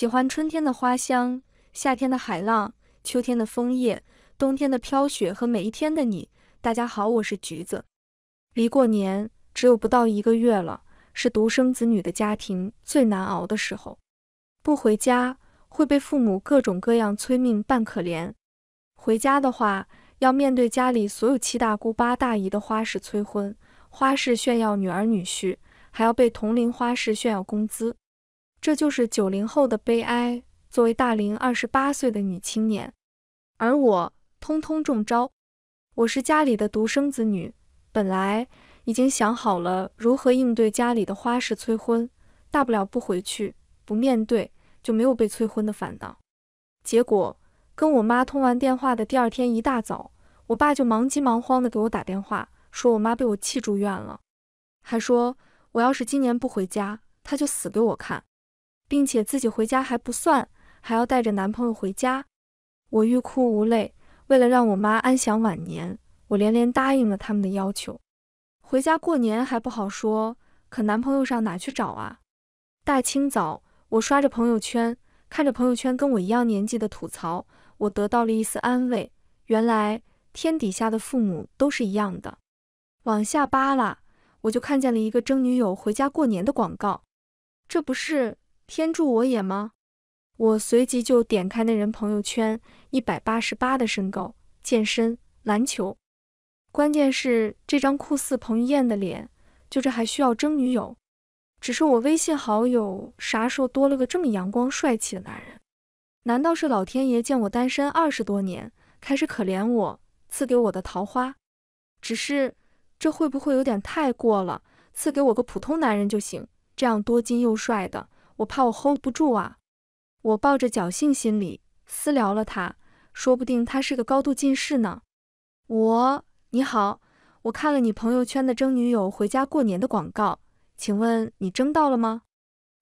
喜欢春天的花香，夏天的海浪，秋天的枫叶，冬天的飘雪和每一天的你。大家好，我是橘子。离过年只有不到一个月了，是独生子女的家庭最难熬的时候。不回家会被父母各种各样催命扮可怜，回家的话要面对家里所有七大姑八大姨的花式催婚、花式炫耀女儿女婿，还要被同龄花式炫耀工资。这就是九零后的悲哀。作为大龄二十八岁的女青年，而我通通中招。我是家里的独生子女，本来已经想好了如何应对家里的花式催婚，大不了不回去，不面对，就没有被催婚的烦恼。结果跟我妈通完电话的第二天一大早，我爸就忙急忙慌的给我打电话，说我妈被我气住院了，还说我要是今年不回家，他就死给我看。并且自己回家还不算，还要带着男朋友回家，我欲哭无泪。为了让我妈安享晚年，我连连答应了他们的要求。回家过年还不好说，可男朋友上哪去找啊？大清早，我刷着朋友圈，看着朋友圈跟我一样年纪的吐槽，我得到了一丝安慰。原来天底下的父母都是一样的。往下扒拉，我就看见了一个征女友回家过年的广告，这不是？天助我也吗？我随即就点开那人朋友圈，一百八十八的身高，健身，篮球，关键是这张酷似彭于晏的脸，就这还需要争女友？只是我微信好友啥时候多了个这么阳光帅气的男人？难道是老天爷见我单身二十多年，开始可怜我，赐给我的桃花？只是这会不会有点太过了？赐给我个普通男人就行，这样多金又帅的。我怕我 hold 不住啊！我抱着侥幸心理私聊了他，说不定他是个高度近视呢。我你好，我看了你朋友圈的征女友回家过年的广告，请问你征到了吗？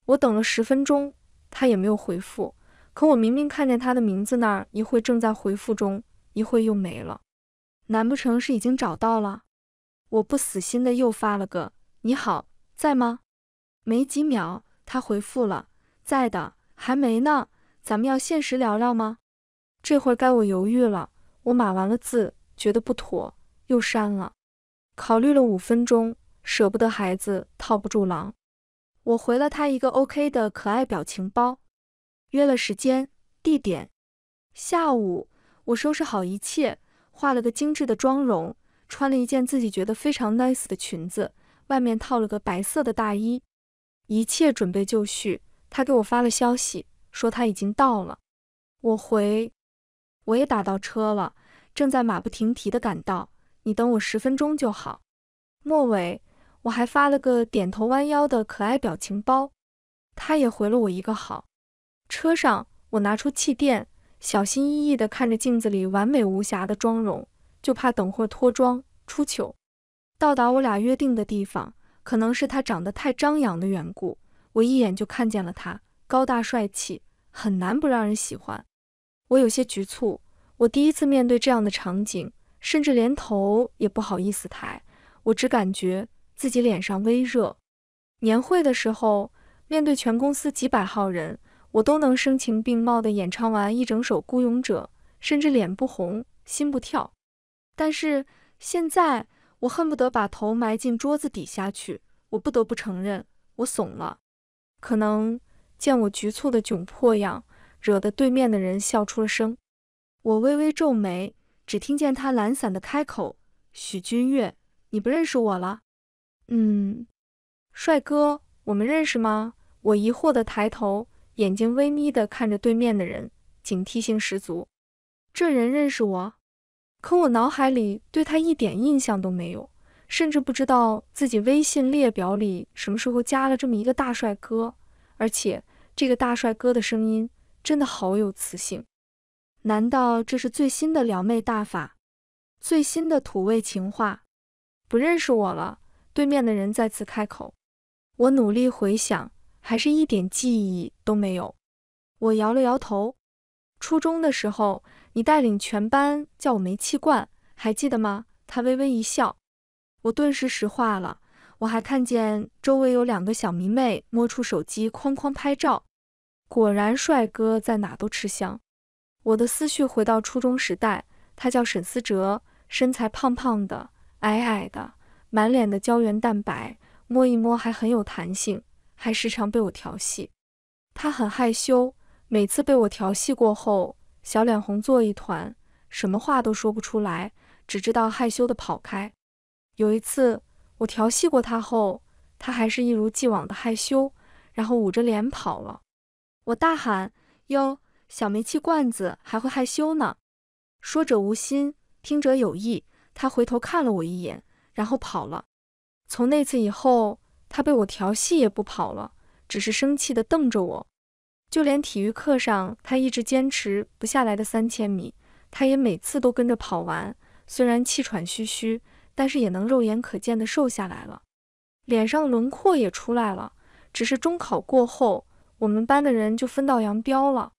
我等了十分钟，他也没有回复。可我明明看见他的名字那儿一会正在回复中，一会又没了。难不成是已经找到了？我不死心的又发了个你好在吗？没几秒。他回复了，在的，还没呢，咱们要限时聊聊吗？这会儿该我犹豫了，我码完了字，觉得不妥，又删了。考虑了五分钟，舍不得孩子套不住狼，我回了他一个 OK 的可爱表情包，约了时间地点。下午，我收拾好一切，化了个精致的妆容，穿了一件自己觉得非常 nice 的裙子，外面套了个白色的大衣。一切准备就绪，他给我发了消息，说他已经到了。我回，我也打到车了，正在马不停蹄的赶到，你等我十分钟就好。末尾我还发了个点头弯腰的可爱表情包，他也回了我一个好。车上，我拿出气垫，小心翼翼的看着镜子里完美无瑕的妆容，就怕等会脱妆出糗。到达我俩约定的地方。可能是他长得太张扬的缘故，我一眼就看见了他，高大帅气，很难不让人喜欢。我有些局促，我第一次面对这样的场景，甚至连头也不好意思抬。我只感觉自己脸上微热。年会的时候，面对全公司几百号人，我都能声情并茂地演唱完一整首《孤勇者》，甚至脸不红心不跳。但是现在，我恨不得把头埋进桌子底下去，我不得不承认，我怂了。可能见我局促的窘迫样，惹得对面的人笑出了声。我微微皱眉，只听见他懒散的开口：“许君越，你不认识我了？”“嗯，帅哥，我们认识吗？”我疑惑的抬头，眼睛微眯的看着对面的人，警惕性十足。这人认识我？可我脑海里对他一点印象都没有，甚至不知道自己微信列表里什么时候加了这么一个大帅哥，而且这个大帅哥的声音真的好有磁性。难道这是最新的撩妹大法？最新的土味情话？不认识我了？对面的人再次开口，我努力回想，还是一点记忆都没有。我摇了摇头。初中的时候。你带领全班叫我煤气罐，还记得吗？他微微一笑，我顿时石化了。我还看见周围有两个小迷妹摸出手机，哐哐拍照。果然，帅哥在哪都吃香。我的思绪回到初中时代，他叫沈思哲，身材胖胖的，矮矮的，满脸的胶原蛋白，摸一摸还很有弹性，还时常被我调戏。他很害羞，每次被我调戏过后。小脸红作一团，什么话都说不出来，只知道害羞的跑开。有一次，我调戏过他后，他还是一如既往的害羞，然后捂着脸跑了。我大喊：“哟，小煤气罐子还会害羞呢！”说者无心，听者有意。他回头看了我一眼，然后跑了。从那次以后，他被我调戏也不跑了，只是生气的瞪着我。就连体育课上，他一直坚持不下来的三千米，他也每次都跟着跑完。虽然气喘吁吁，但是也能肉眼可见的瘦下来了，脸上轮廓也出来了。只是中考过后，我们班的人就分道扬镳了。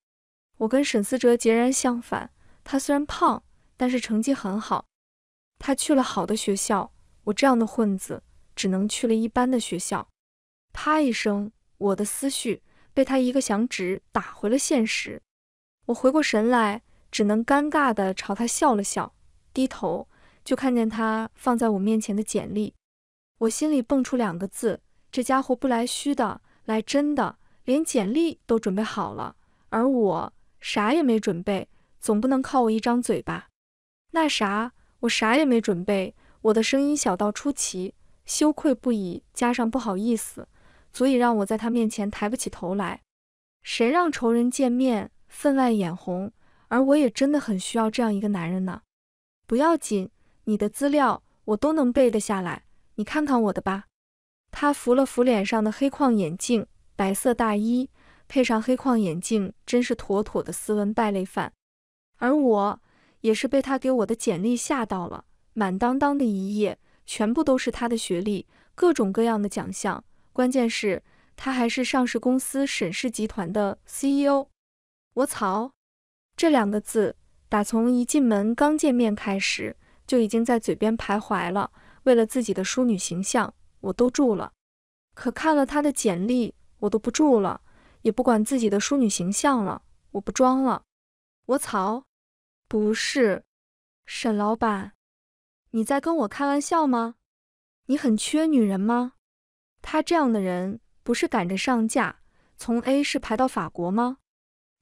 我跟沈思哲截然相反，他虽然胖，但是成绩很好，他去了好的学校，我这样的混子只能去了一般的学校。啪一声，我的思绪。被他一个响指打回了现实，我回过神来，只能尴尬地朝他笑了笑，低头就看见他放在我面前的简历，我心里蹦出两个字：这家伙不来虚的，来真的，连简历都准备好了。而我啥也没准备，总不能靠我一张嘴吧？那啥，我啥也没准备，我的声音小到出奇，羞愧不已，加上不好意思。足以让我在他面前抬不起头来。谁让仇人见面分外眼红？而我也真的很需要这样一个男人呢。不要紧，你的资料我都能背得下来，你看看我的吧。他扶了扶脸上的黑框眼镜，白色大衣配上黑框眼镜，真是妥妥的斯文败类范。而我也是被他给我的简历吓到了，满当当的一页，全部都是他的学历，各种各样的奖项。关键是，他还是上市公司沈氏集团的 CEO。我操！这两个字打从一进门刚见面开始就已经在嘴边徘徊了。为了自己的淑女形象，我都住了。可看了他的简历，我都不住了，也不管自己的淑女形象了，我不装了。我操！不是，沈老板，你在跟我开玩笑吗？你很缺女人吗？他这样的人不是赶着上架，从 A 市排到法国吗？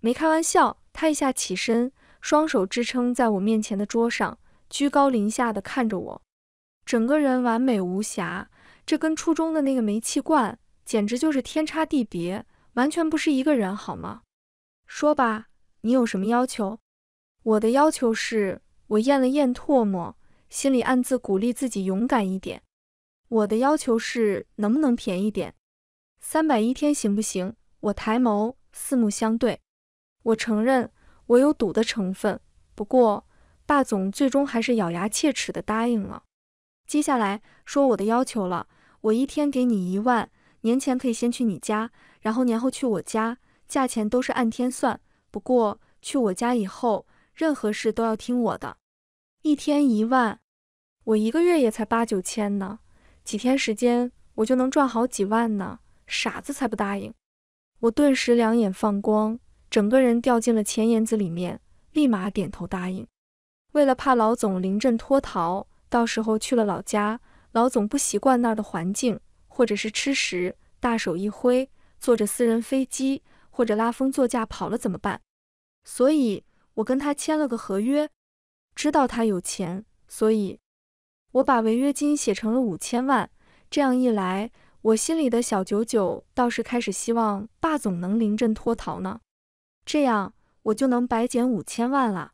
没开玩笑，他一下起身，双手支撑在我面前的桌上，居高临下的看着我，整个人完美无瑕，这跟初中的那个煤气罐简直就是天差地别，完全不是一个人，好吗？说吧，你有什么要求？我的要求是，我咽了咽唾沫，心里暗自鼓励自己勇敢一点。我的要求是能不能便宜点，三百一天行不行？我抬眸，四目相对。我承认我有赌的成分，不过霸总最终还是咬牙切齿的答应了。接下来说我的要求了，我一天给你一万，年前可以先去你家，然后年后去我家，价钱都是按天算。不过去我家以后，任何事都要听我的。一天一万，我一个月也才八九千呢。几天时间，我就能赚好几万呢！傻子才不答应。我顿时两眼放光，整个人掉进了钱眼子里面，立马点头答应。为了怕老总临阵脱逃，到时候去了老家，老总不习惯那儿的环境，或者是吃食，大手一挥，坐着私人飞机或者拉风座驾跑了怎么办？所以，我跟他签了个合约。知道他有钱，所以。我把违约金写成了五千万，这样一来，我心里的小九九倒是开始希望霸总能临阵脱逃呢，这样我就能白捡五千万了。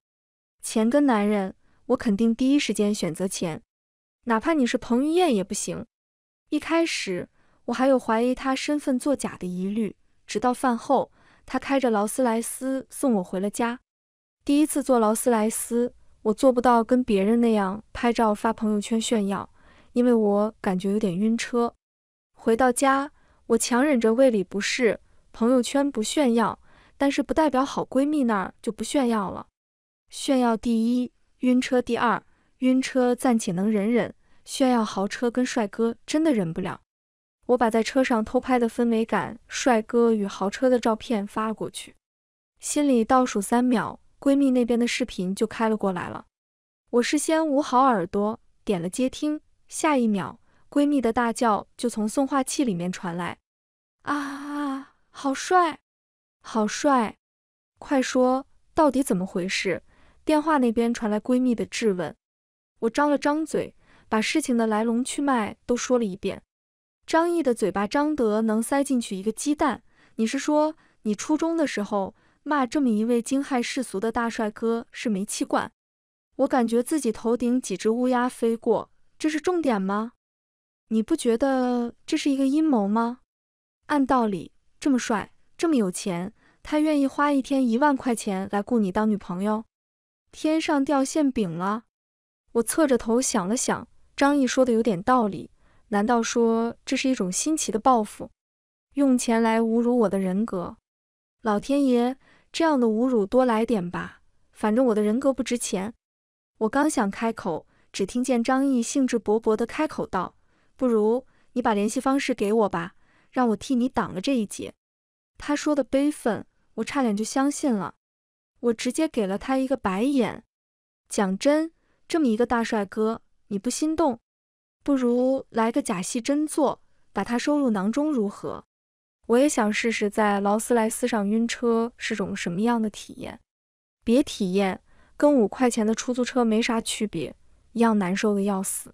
钱跟男人，我肯定第一时间选择钱，哪怕你是彭于晏也不行。一开始我还有怀疑他身份作假的疑虑，直到饭后他开着劳斯莱斯送我回了家，第一次坐劳斯莱斯。我做不到跟别人那样拍照发朋友圈炫耀，因为我感觉有点晕车。回到家，我强忍着胃里不适，朋友圈不炫耀，但是不代表好闺蜜那儿就不炫耀了。炫耀第一，晕车第二。晕车暂且能忍忍，炫耀豪车跟帅哥真的忍不了。我把在车上偷拍的氛围感、帅哥与豪车的照片发过去，心里倒数三秒。闺蜜那边的视频就开了过来了，我事先捂好耳朵，点了接听。下一秒，闺蜜的大叫就从送话器里面传来：“啊，好帅，好帅！快说，到底怎么回事？”电话那边传来闺蜜的质问。我张了张嘴，把事情的来龙去脉都说了一遍。张毅的嘴巴张得能塞进去一个鸡蛋，你是说你初中的时候？骂这么一位惊骇世俗的大帅哥是煤气罐，我感觉自己头顶几只乌鸦飞过，这是重点吗？你不觉得这是一个阴谋吗？按道理，这么帅，这么有钱，他愿意花一天一万块钱来雇你当女朋友，天上掉馅饼了。我侧着头想了想，张毅说的有点道理。难道说这是一种新奇的报复，用钱来侮辱我的人格？老天爷！这样的侮辱多来点吧，反正我的人格不值钱。我刚想开口，只听见张毅兴致勃勃地开口道：“不如你把联系方式给我吧，让我替你挡了这一劫。”他说的悲愤，我差点就相信了。我直接给了他一个白眼。讲真，这么一个大帅哥，你不心动？不如来个假戏真做，把他收入囊中如何？我也想试试在劳斯莱斯上晕车是种什么样的体验，别体验，跟五块钱的出租车没啥区别，一样难受的要死。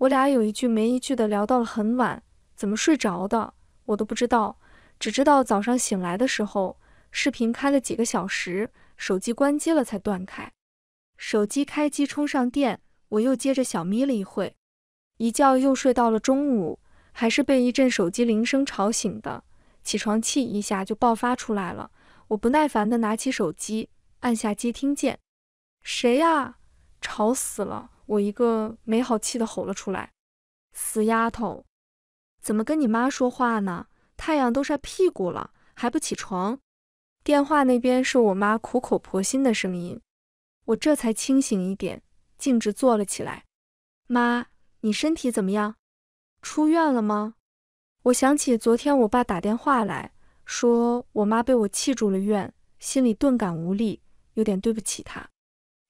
我俩有一句没一句的聊到了很晚，怎么睡着的我都不知道，只知道早上醒来的时候，视频开了几个小时，手机关机了才断开。手机开机充上电，我又接着小眯了一会，一觉又睡到了中午，还是被一阵手机铃声吵醒的。起床气一下就爆发出来了，我不耐烦的拿起手机，按下接听键。谁呀？吵死了！我一个没好气的吼了出来。死丫头，怎么跟你妈说话呢？太阳都晒屁股了，还不起床？电话那边是我妈苦口婆心的声音。我这才清醒一点，径直坐了起来。妈，你身体怎么样？出院了吗？我想起昨天我爸打电话来说我妈被我气住了院，心里顿感无力，有点对不起她。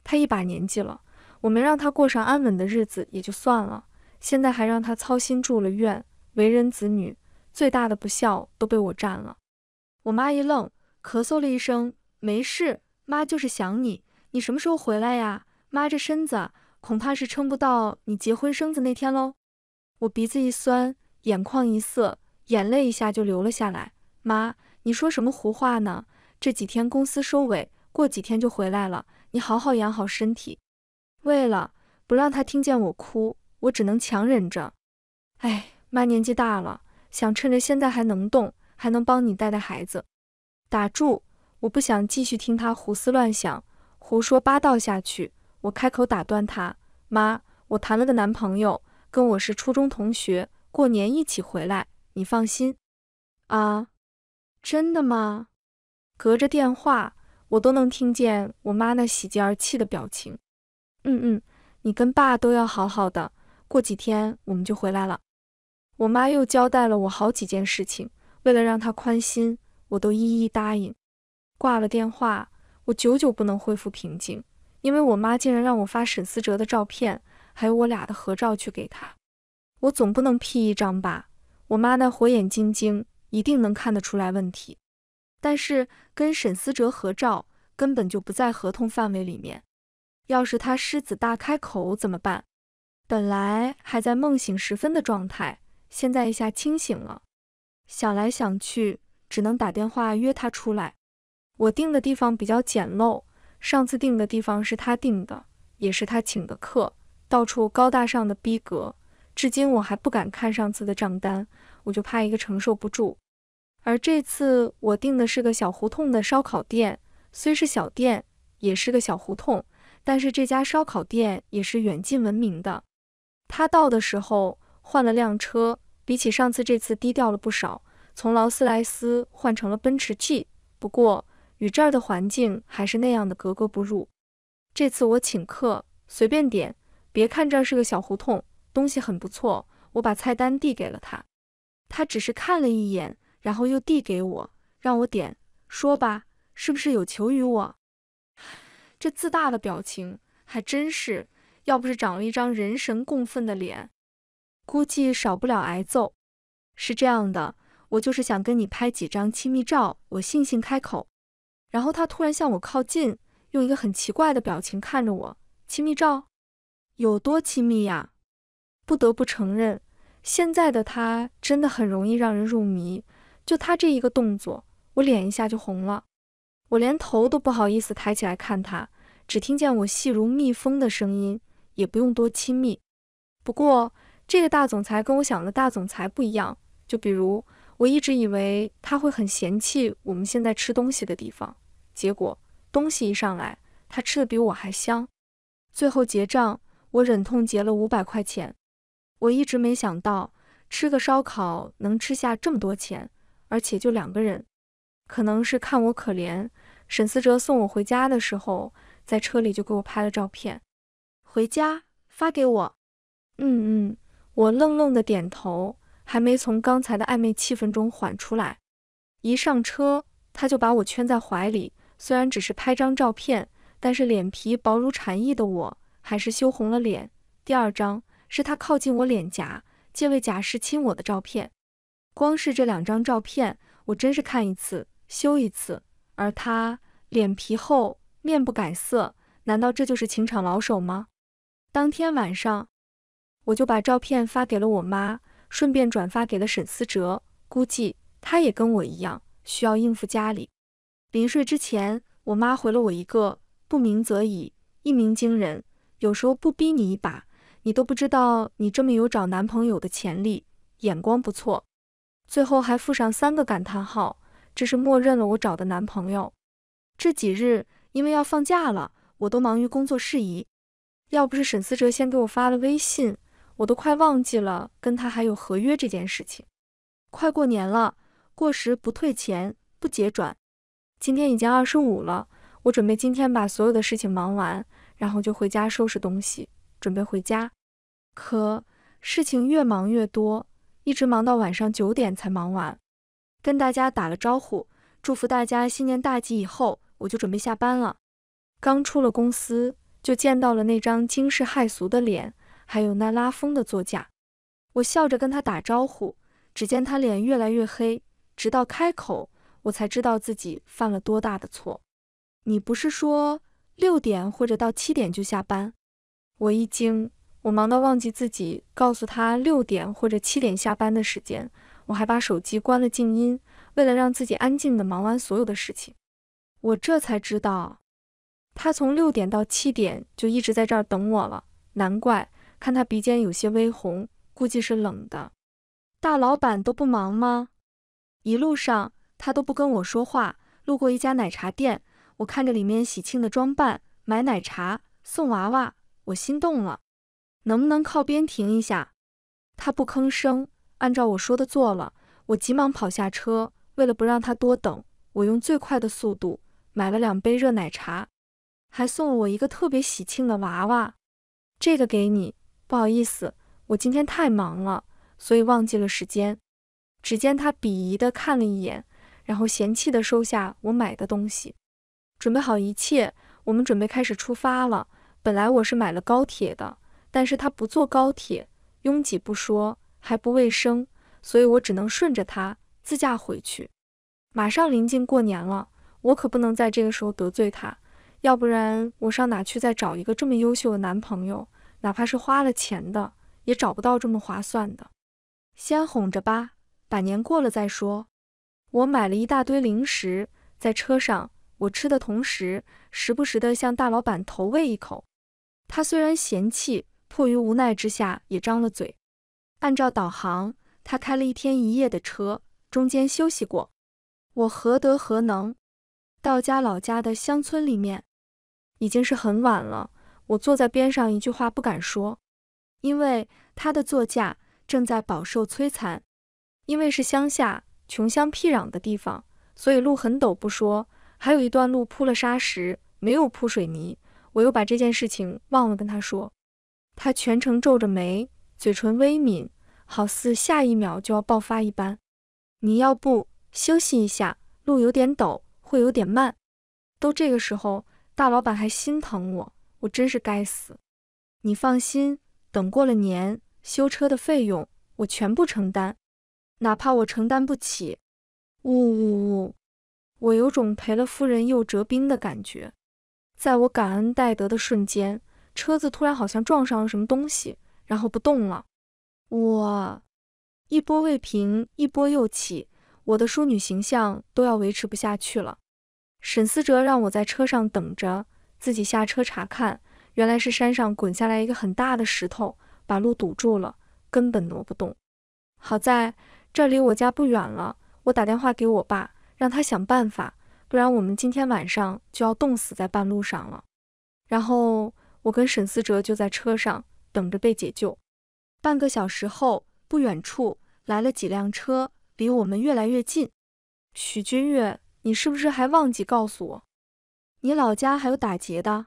她一把年纪了，我没让她过上安稳的日子也就算了，现在还让她操心住了院。为人子女，最大的不孝都被我占了。我妈一愣，咳嗽了一声：“没事，妈就是想你。你什么时候回来呀？妈这身子恐怕是撑不到你结婚生子那天喽。”我鼻子一酸。眼眶一涩，眼泪一下就流了下来。妈，你说什么胡话呢？这几天公司收尾，过几天就回来了。你好好养好身体。为了不让他听见我哭，我只能强忍着。哎，妈年纪大了，想趁着现在还能动，还能帮你带带孩子。打住，我不想继续听他胡思乱想、胡说八道下去。我开口打断他。妈，我谈了个男朋友，跟我是初中同学。过年一起回来，你放心啊！真的吗？隔着电话，我都能听见我妈那喜极而泣的表情。嗯嗯，你跟爸都要好好的，过几天我们就回来了。我妈又交代了我好几件事情，为了让她宽心，我都一一答应。挂了电话，我久久不能恢复平静，因为我妈竟然让我发沈思哲的照片，还有我俩的合照去给她。我总不能 P 一张吧？我妈那火眼金睛，一定能看得出来问题。但是跟沈思哲合照，根本就不在合同范围里面。要是他狮子大开口怎么办？本来还在梦醒时分的状态，现在一下清醒了。想来想去，只能打电话约他出来。我订的地方比较简陋，上次订的地方是他订的，也是他请的客，到处高大上的逼格。至今我还不敢看上次的账单，我就怕一个承受不住。而这次我订的是个小胡同的烧烤店，虽是小店，也是个小胡同，但是这家烧烤店也是远近闻名的。他到的时候换了辆车，比起上次这次低调了不少，从劳斯莱斯换成了奔驰 G，不过与这儿的环境还是那样的格格不入。这次我请客，随便点，别看这是个小胡同。东西很不错，我把菜单递给了他，他只是看了一眼，然后又递给我，让我点，说吧，是不是有求于我？这自大的表情还真是，要不是长了一张人神共愤的脸，估计少不了挨揍。是这样的，我就是想跟你拍几张亲密照。我悻悻开口，然后他突然向我靠近，用一个很奇怪的表情看着我，亲密照？有多亲密呀？不得不承认，现在的他真的很容易让人入迷。就他这一个动作，我脸一下就红了，我连头都不好意思抬起来看他。只听见我细如蜜蜂的声音，也不用多亲密。不过这个大总裁跟我想的大总裁不一样。就比如我一直以为他会很嫌弃我们现在吃东西的地方，结果东西一上来，他吃的比我还香。最后结账，我忍痛结了五百块钱。我一直没想到吃个烧烤能吃下这么多钱，而且就两个人。可能是看我可怜，沈思哲送我回家的时候，在车里就给我拍了照片，回家发给我。嗯嗯，我愣愣的点头，还没从刚才的暧昧气氛中缓出来。一上车，他就把我圈在怀里，虽然只是拍张照片，但是脸皮薄如蝉翼的我还是羞红了脸。第二张。是他靠近我脸颊，借位假释亲我的照片。光是这两张照片，我真是看一次羞一次。而他脸皮厚，面不改色，难道这就是情场老手吗？当天晚上，我就把照片发给了我妈，顺便转发给了沈思哲。估计他也跟我一样，需要应付家里。临睡之前，我妈回了我一个“不鸣则已，一鸣惊人”。有时候不逼你一把。你都不知道，你这么有找男朋友的潜力，眼光不错。最后还附上三个感叹号，这是默认了我找的男朋友。这几日因为要放假了，我都忙于工作事宜。要不是沈思哲先给我发了微信，我都快忘记了跟他还有合约这件事情。快过年了，过时不退钱，不结转。今天已经二十五了，我准备今天把所有的事情忙完，然后就回家收拾东西。准备回家，可事情越忙越多，一直忙到晚上九点才忙完，跟大家打了招呼，祝福大家新年大吉。以后我就准备下班了，刚出了公司就见到了那张惊世骇俗的脸，还有那拉风的座驾，我笑着跟他打招呼，只见他脸越来越黑，直到开口，我才知道自己犯了多大的错。你不是说六点或者到七点就下班？我一惊，我忙到忘记自己告诉他六点或者七点下班的时间，我还把手机关了静音，为了让自己安静的忙完所有的事情。我这才知道，他从六点到七点就一直在这儿等我了，难怪看他鼻尖有些微红，估计是冷的。大老板都不忙吗？一路上他都不跟我说话。路过一家奶茶店，我看着里面喜庆的装扮，买奶茶送娃娃。我心动了，能不能靠边停一下？他不吭声，按照我说的做了。我急忙跑下车，为了不让他多等，我用最快的速度买了两杯热奶茶，还送了我一个特别喜庆的娃娃。这个给你，不好意思，我今天太忙了，所以忘记了时间。只见他鄙夷的看了一眼，然后嫌弃的收下我买的东西。准备好一切，我们准备开始出发了。本来我是买了高铁的，但是他不坐高铁，拥挤不说，还不卫生，所以我只能顺着他自驾回去。马上临近过年了，我可不能在这个时候得罪他，要不然我上哪去再找一个这么优秀的男朋友？哪怕是花了钱的，也找不到这么划算的。先哄着吧，把年过了再说。我买了一大堆零食，在车上，我吃的同时，时不时的向大老板投喂一口。他虽然嫌弃，迫于无奈之下也张了嘴。按照导航，他开了一天一夜的车，中间休息过。我何德何能，到家老家的乡村里面，已经是很晚了。我坐在边上，一句话不敢说，因为他的座驾正在饱受摧残。因为是乡下穷乡僻壤的地方，所以路很陡不说，还有一段路铺了沙石，没有铺水泥。我又把这件事情忘了跟他说，他全程皱着眉，嘴唇微抿，好似下一秒就要爆发一般。你要不休息一下，路有点陡，会有点慢。都这个时候，大老板还心疼我，我真是该死。你放心，等过了年，修车的费用我全部承担，哪怕我承担不起。呜呜呜，我有种赔了夫人又折兵的感觉。在我感恩戴德的瞬间，车子突然好像撞上了什么东西，然后不动了。我一波未平，一波又起，我的淑女形象都要维持不下去了。沈思哲让我在车上等着，自己下车查看，原来是山上滚下来一个很大的石头，把路堵住了，根本挪不动。好在这离我家不远了，我打电话给我爸，让他想办法。不然我们今天晚上就要冻死在半路上了。然后我跟沈思哲就在车上等着被解救。半个小时后，不远处来了几辆车，离我们越来越近。许君越，你是不是还忘记告诉我，你老家还有打劫的？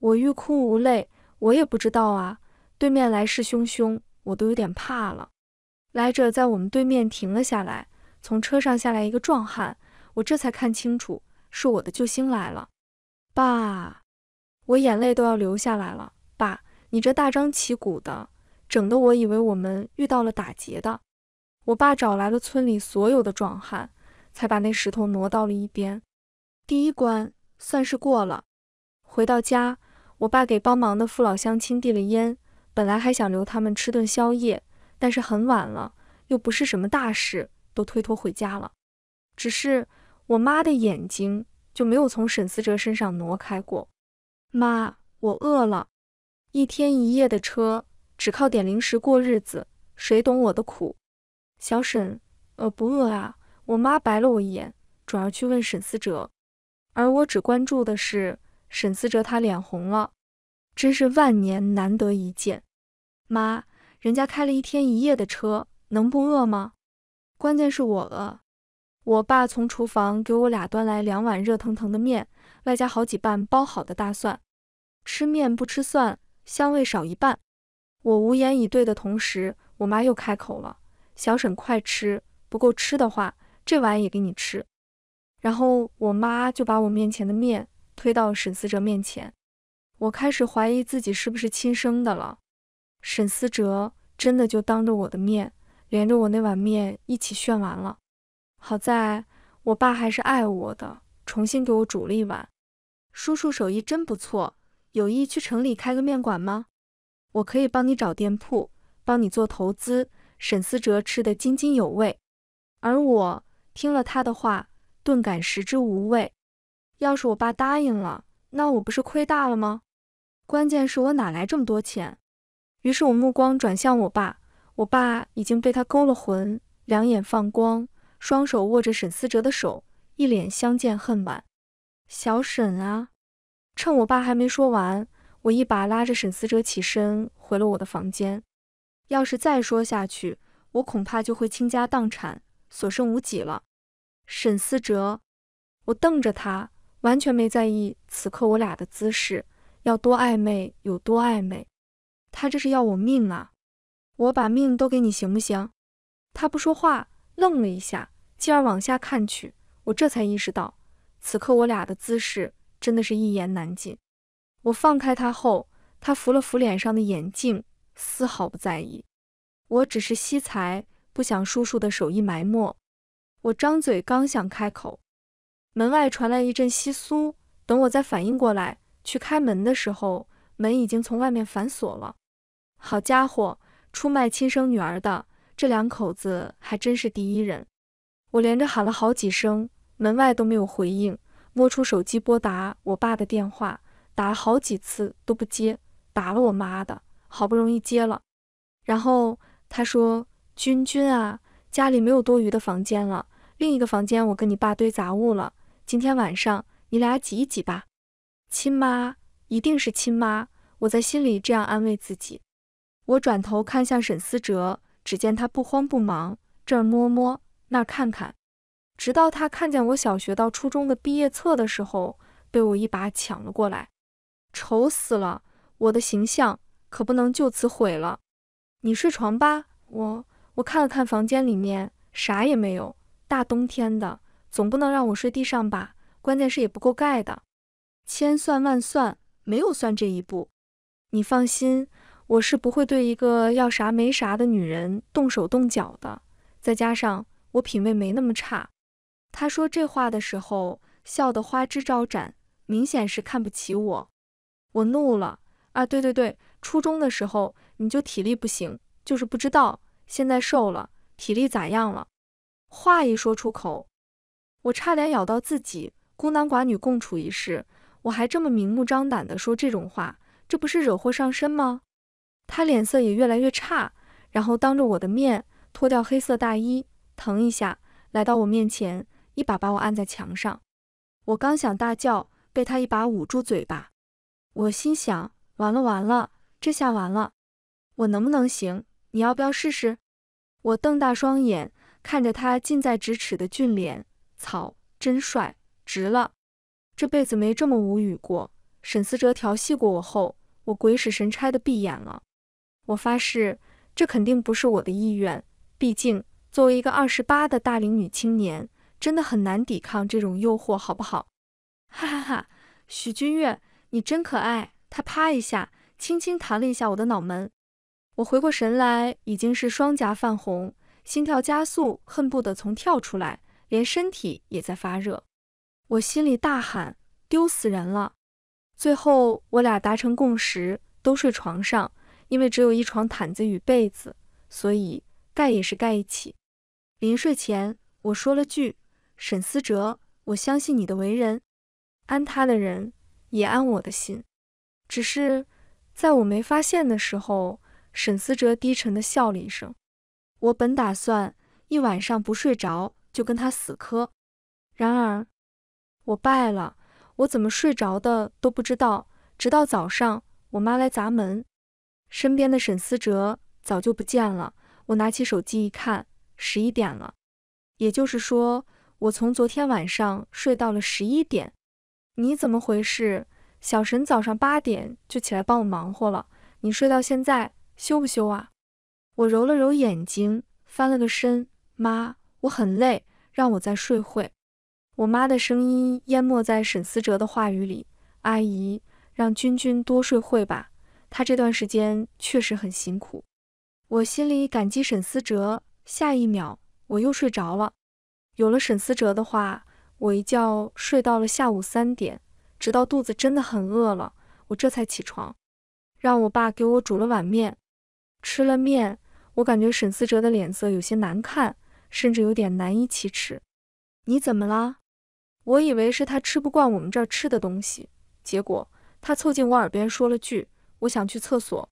我欲哭无泪，我也不知道啊。对面来势汹汹，我都有点怕了。来者在我们对面停了下来，从车上下来一个壮汉。我这才看清楚，是我的救星来了，爸，我眼泪都要流下来了。爸，你这大张旗鼓的，整得我以为我们遇到了打劫的。我爸找来了村里所有的壮汉，才把那石头挪到了一边。第一关算是过了。回到家，我爸给帮忙的父老乡亲递了烟，本来还想留他们吃顿宵夜，但是很晚了，又不是什么大事，都推脱回家了。只是。我妈的眼睛就没有从沈思哲身上挪开过。妈，我饿了，一天一夜的车，只靠点零食过日子，谁懂我的苦？小沈，呃，不饿啊。我妈白了我一眼，转而去问沈思哲。而我只关注的是，沈思哲他脸红了，真是万年难得一见。妈，人家开了一天一夜的车，能不饿吗？关键是我饿。我爸从厨房给我俩端来两碗热腾腾的面，外加好几瓣剥好的大蒜。吃面不吃蒜，香味少一半。我无言以对的同时，我妈又开口了：“小沈，快吃，不够吃的话，这碗也给你吃。”然后我妈就把我面前的面推到沈思哲面前。我开始怀疑自己是不是亲生的了。沈思哲真的就当着我的面，连着我那碗面一起炫完了。好在我爸还是爱我的，重新给我煮了一碗。叔叔手艺真不错，有意去城里开个面馆吗？我可以帮你找店铺，帮你做投资。沈思哲吃得津津有味，而我听了他的话，顿感食之无味。要是我爸答应了，那我不是亏大了吗？关键是我哪来这么多钱？于是我目光转向我爸，我爸已经被他勾了魂，两眼放光。双手握着沈思哲的手，一脸相见恨晚。小沈啊，趁我爸还没说完，我一把拉着沈思哲起身回了我的房间。要是再说下去，我恐怕就会倾家荡产，所剩无几了。沈思哲，我瞪着他，完全没在意此刻我俩的姿势要多暧昧有多暧昧。他这是要我命啊！我把命都给你行不行？他不说话，愣了一下。继而往下看去，我这才意识到，此刻我俩的姿势真的是一言难尽。我放开他后，他扶了扶脸上的眼镜，丝毫不在意。我只是惜才，不想叔叔的手艺埋没。我张嘴刚想开口，门外传来一阵窸窣。等我再反应过来去开门的时候，门已经从外面反锁了。好家伙，出卖亲生女儿的这两口子还真是第一人。我连着喊了好几声，门外都没有回应。摸出手机拨打我爸的电话，打了好几次都不接，打了我妈的，好不容易接了。然后他说：“君君啊，家里没有多余的房间了，另一个房间我跟你爸堆杂物了，今天晚上你俩挤一挤吧。”亲妈，一定是亲妈，我在心里这样安慰自己。我转头看向沈思哲，只见他不慌不忙，这儿摸摸。那看看，直到他看见我小学到初中的毕业册的时候，被我一把抢了过来，愁死了！我的形象可不能就此毁了。你睡床吧，我我看了看房间里面，啥也没有。大冬天的，总不能让我睡地上吧？关键是也不够盖的。千算万算，没有算这一步。你放心，我是不会对一个要啥没啥的女人动手动脚的。再加上。我品味没那么差，他说这话的时候笑得花枝招展，明显是看不起我。我怒了啊！对对对，初中的时候你就体力不行，就是不知道现在瘦了，体力咋样了？话一说出口，我差点咬到自己。孤男寡女共处一室，我还这么明目张胆的说这种话，这不是惹祸上身吗？他脸色也越来越差，然后当着我的面脱掉黑色大衣。疼一下，来到我面前，一把把我按在墙上。我刚想大叫，被他一把捂住嘴巴。我心想：完了完了，这下完了。我能不能行？你要不要试试？我瞪大双眼看着他近在咫尺的俊脸，草，真帅，值了。这辈子没这么无语过。沈思哲调戏过我后，我鬼使神差的闭眼了。我发誓，这肯定不是我的意愿，毕竟。作为一个二十八的大龄女青年，真的很难抵抗这种诱惑，好不好？哈哈哈！许君越，你真可爱。他啪一下，轻轻弹了一下我的脑门。我回过神来，已经是双颊泛红，心跳加速，恨不得从跳出来，连身体也在发热。我心里大喊：丢死人了！最后，我俩达成共识，都睡床上，因为只有一床毯子与被子，所以盖也是盖一起。临睡前，我说了句：“沈思哲，我相信你的为人，安他的人也安我的心。”只是在我没发现的时候，沈思哲低沉的笑了一声。我本打算一晚上不睡着就跟他死磕，然而我败了，我怎么睡着的都不知道。直到早上，我妈来砸门，身边的沈思哲早就不见了。我拿起手机一看。十一点了，也就是说我从昨天晚上睡到了十一点。你怎么回事，小神早上八点就起来帮我忙活了，你睡到现在，羞不羞啊？我揉了揉眼睛，翻了个身。妈，我很累，让我再睡会。我妈的声音淹没在沈思哲的话语里。阿姨，让君君多睡会吧，他这段时间确实很辛苦。我心里感激沈思哲。下一秒，我又睡着了。有了沈思哲的话，我一觉睡到了下午三点，直到肚子真的很饿了，我这才起床，让我爸给我煮了碗面。吃了面，我感觉沈思哲的脸色有些难看，甚至有点难以启齿。你怎么啦？我以为是他吃不惯我们这儿吃的东西，结果他凑近我耳边说了句：“我想去厕所。”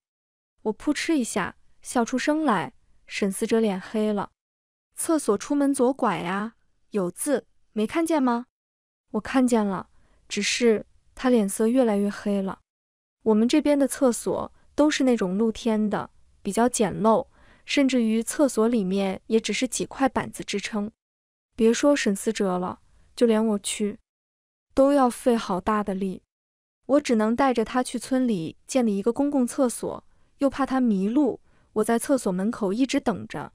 我扑哧一下笑出声来。沈思哲脸黑了，厕所出门左拐呀，有字，没看见吗？我看见了，只是他脸色越来越黑了。我们这边的厕所都是那种露天的，比较简陋，甚至于厕所里面也只是几块板子支撑。别说沈思哲了，就连我去，都要费好大的力。我只能带着他去村里建的一个公共厕所，又怕他迷路。我在厕所门口一直等着。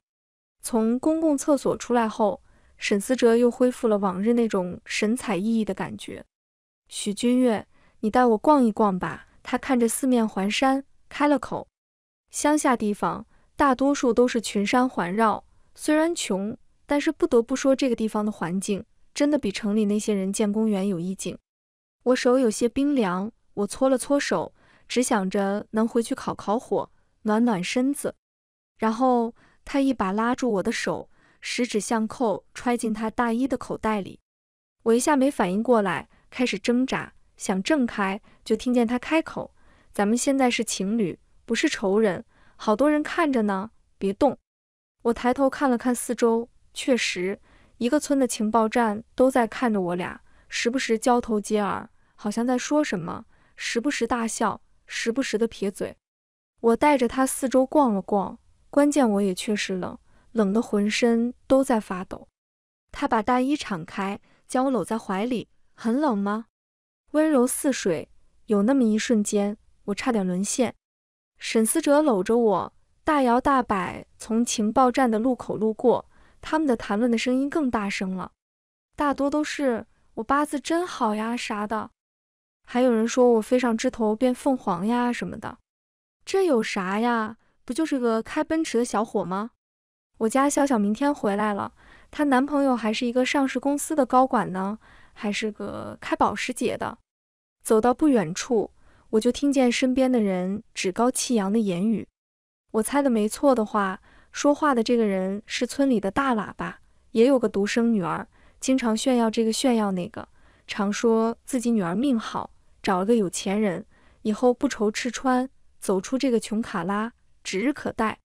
从公共厕所出来后，沈思哲又恢复了往日那种神采奕奕的感觉。许君月，你带我逛一逛吧。他看着四面环山，开了口。乡下地方大多数都是群山环绕，虽然穷，但是不得不说这个地方的环境真的比城里那些人建公园有意境。我手有些冰凉，我搓了搓手，只想着能回去烤烤火。暖暖身子，然后他一把拉住我的手，十指相扣，揣进他大衣的口袋里。我一下没反应过来，开始挣扎，想挣开，就听见他开口：“咱们现在是情侣，不是仇人。好多人看着呢，别动。”我抬头看了看四周，确实，一个村的情报站都在看着我俩，时不时交头接耳，好像在说什么，时不时大笑，时不时的撇嘴。我带着他四周逛了逛，关键我也确实冷，冷得浑身都在发抖。他把大衣敞开，将我搂在怀里。很冷吗？温柔似水，有那么一瞬间，我差点沦陷。沈思哲搂着我，大摇大摆从情报站的路口路过。他们的谈论的声音更大声了，大多都是“我八字真好呀”啥的，还有人说我飞上枝头变凤凰呀什么的。这有啥呀？不就是个开奔驰的小伙吗？我家小小明天回来了，她男朋友还是一个上市公司的高管呢，还是个开保时捷的。走到不远处，我就听见身边的人趾高气扬的言语。我猜的没错的话，说话的这个人是村里的大喇叭，也有个独生女儿，经常炫耀这个炫耀那个，常说自己女儿命好，找了个有钱人，以后不愁吃穿。走出这个穷卡拉指日可待。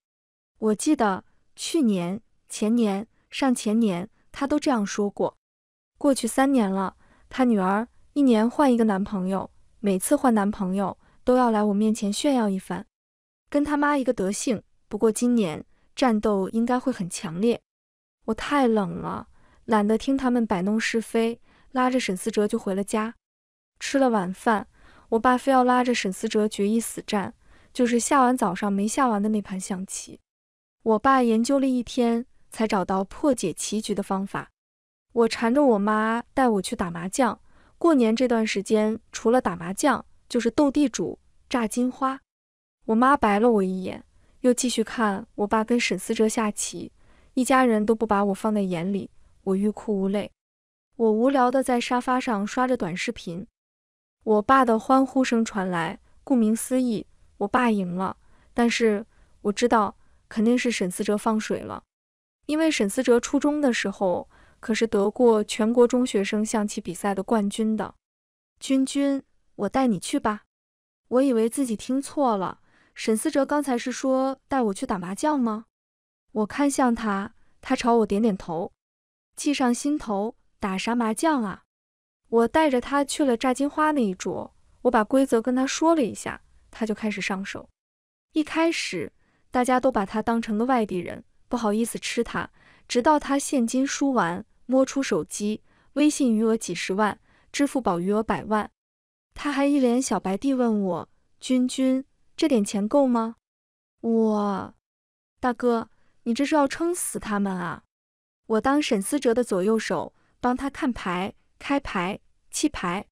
我记得去年、前年、上前年，他都这样说过。过去三年了，他女儿一年换一个男朋友，每次换男朋友都要来我面前炫耀一番，跟他妈一个德性。不过今年战斗应该会很强烈。我太冷了，懒得听他们摆弄是非，拉着沈思哲就回了家。吃了晚饭，我爸非要拉着沈思哲决一死战。就是下完早上没下完的那盘象棋，我爸研究了一天才找到破解棋局的方法。我缠着我妈带我去打麻将，过年这段时间除了打麻将就是斗地主、炸金花。我妈白了我一眼，又继续看我爸跟沈思哲下棋，一家人都不把我放在眼里，我欲哭无泪。我无聊的在沙发上刷着短视频，我爸的欢呼声传来，顾名思义。我爸赢了，但是我知道肯定是沈思哲放水了，因为沈思哲初中的时候可是得过全国中学生象棋比赛的冠军的。君君，我带你去吧。我以为自己听错了，沈思哲刚才是说带我去打麻将吗？我看向他，他朝我点点头。计上心头，打啥麻将啊？我带着他去了炸金花那一桌，我把规则跟他说了一下。他就开始上手，一开始大家都把他当成个外地人，不好意思吃他。直到他现金输完，摸出手机，微信余额几十万，支付宝余额百万，他还一脸小白地问我：“君君，这点钱够吗？”我：“大哥，你这是要撑死他们啊！”我当沈思哲的左右手，帮他看牌、开牌、弃牌。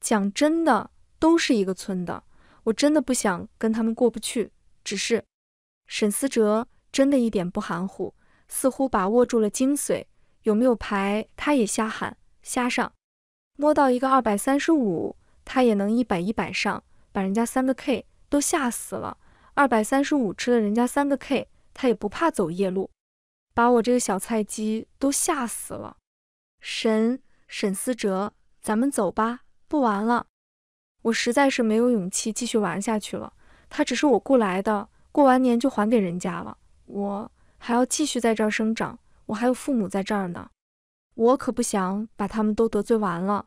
讲真的，都是一个村的。我真的不想跟他们过不去，只是沈思哲真的一点不含糊，似乎把握住了精髓。有没有牌他也瞎喊瞎上，摸到一个二百三十五，他也能一百一百上，把人家三个 K 都吓死了。二百三十五吃了人家三个 K，他也不怕走夜路，把我这个小菜鸡都吓死了。沈沈思哲，咱们走吧，不玩了。我实在是没有勇气继续玩下去了。他只是我雇来的，过完年就还给人家了。我还要继续在这儿生长，我还有父母在这儿呢，我可不想把他们都得罪完了。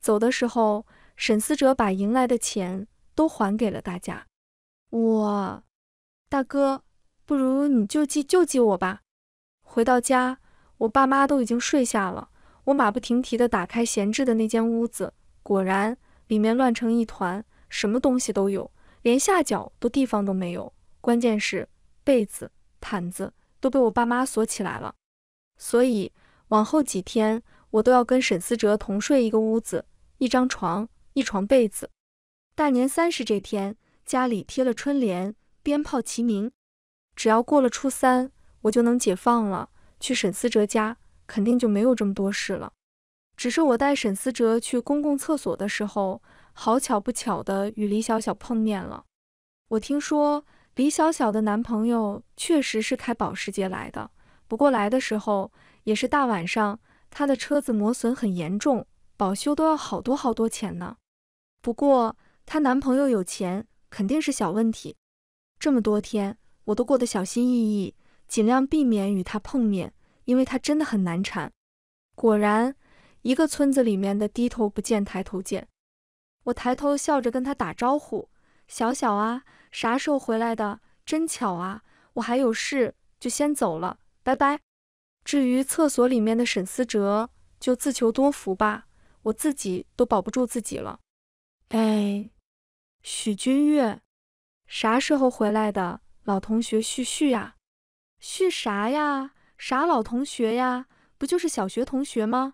走的时候，沈思哲把赢来的钱都还给了大家。我，大哥，不如你就济救济我吧。回到家，我爸妈都已经睡下了，我马不停蹄地打开闲置的那间屋子，果然。里面乱成一团，什么东西都有，连下脚的地方都没有。关键是被子、毯子都被我爸妈锁起来了，所以往后几天我都要跟沈思哲同睡一个屋子、一张床、一床被子。大年三十这天，家里贴了春联，鞭炮齐鸣。只要过了初三，我就能解放了。去沈思哲家，肯定就没有这么多事了。只是我带沈思哲去公共厕所的时候，好巧不巧的与李小小碰面了。我听说李小小的男朋友确实是开保时捷来的，不过来的时候也是大晚上，他的车子磨损很严重，保修都要好多好多钱呢。不过她男朋友有钱，肯定是小问题。这么多天我都过得小心翼翼，尽量避免与他碰面，因为他真的很难缠。果然。一个村子里面的低头不见抬头见，我抬头笑着跟他打招呼：“小小啊，啥时候回来的？真巧啊！我还有事，就先走了，拜拜。”至于厕所里面的沈思哲，就自求多福吧，我自己都保不住自己了。哎，许君越，啥时候回来的？老同学叙叙呀？叙啥呀？啥老同学呀？不就是小学同学吗？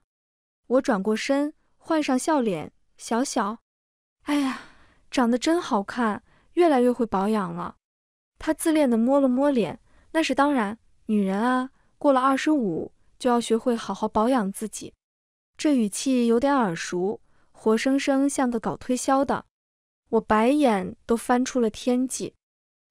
我转过身，换上笑脸，小小，哎呀，长得真好看，越来越会保养了。她自恋的摸了摸脸，那是当然，女人啊，过了二十五就要学会好好保养自己。这语气有点耳熟，活生生像个搞推销的。我白眼都翻出了天际。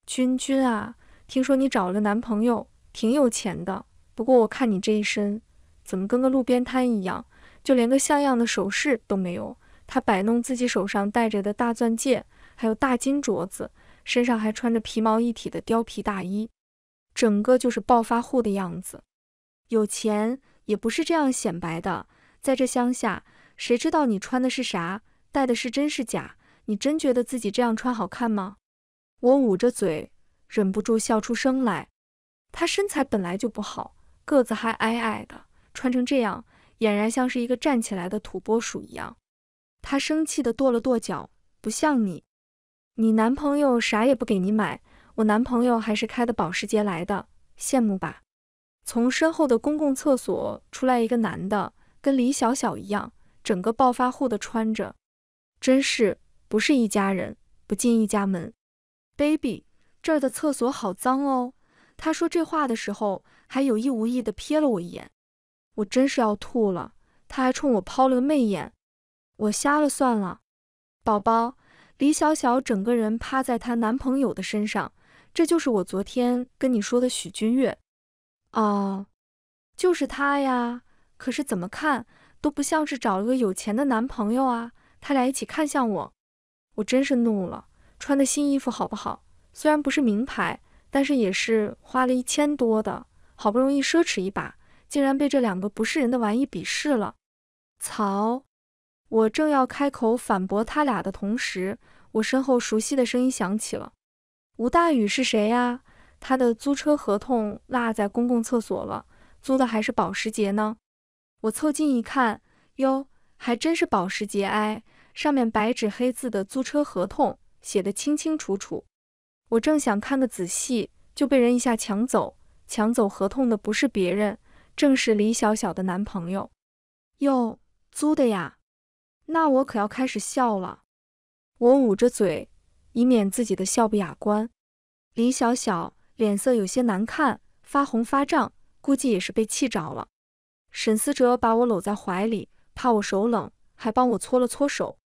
君君啊，听说你找了男朋友，挺有钱的。不过我看你这一身，怎么跟个路边摊一样？就连个像样的首饰都没有。他摆弄自己手上戴着的大钻戒，还有大金镯子，身上还穿着皮毛一体的貂皮大衣，整个就是暴发户的样子。有钱也不是这样显摆的，在这乡下，谁知道你穿的是啥，戴的是真是假？你真觉得自己这样穿好看吗？我捂着嘴，忍不住笑出声来。他身材本来就不好，个子还矮矮的，穿成这样。俨然像是一个站起来的土拨鼠一样，他生气地跺了跺脚。不像你，你男朋友啥也不给你买，我男朋友还是开的保时捷来的，羡慕吧？从身后的公共厕所出来一个男的，跟李小小一样，整个暴发户的穿着，真是不是一家人不进一家门。Baby，这儿的厕所好脏哦。他说这话的时候，还有意无意地瞥了我一眼。我真是要吐了，他还冲我抛了个媚眼，我瞎了算了。宝宝，李小小整个人趴在她男朋友的身上，这就是我昨天跟你说的许君越啊，就是他呀。可是怎么看都不像是找了个有钱的男朋友啊！他俩一起看向我，我真是怒了。穿的新衣服好不好？虽然不是名牌，但是也是花了一千多的，好不容易奢侈一把。竟然被这两个不是人的玩意鄙视了！操！我正要开口反驳他俩的同时，我身后熟悉的声音响起了：“吴大宇是谁呀？他的租车合同落在公共厕所了，租的还是保时捷呢？”我凑近一看，哟，还真是保时捷！哎，上面白纸黑字的租车合同写的清清楚楚。我正想看个仔细，就被人一下抢走。抢走合同的不是别人。正是李小小的男朋友哟，租的呀，那我可要开始笑了。我捂着嘴，以免自己的笑不雅观。李小小脸色有些难看，发红发胀，估计也是被气着了。沈思哲把我搂在怀里，怕我手冷，还帮我搓了搓手。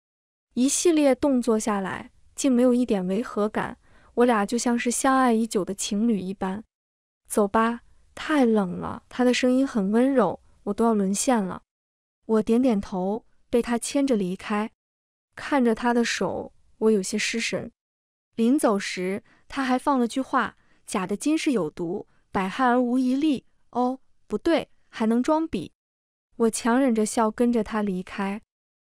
一系列动作下来，竟没有一点违和感，我俩就像是相爱已久的情侣一般。走吧。太冷了，他的声音很温柔，我都要沦陷了。我点点头，被他牵着离开。看着他的手，我有些失神。临走时，他还放了句话：“假的金是有毒，百害而无一利。”哦，不对，还能装逼。我强忍着笑，跟着他离开。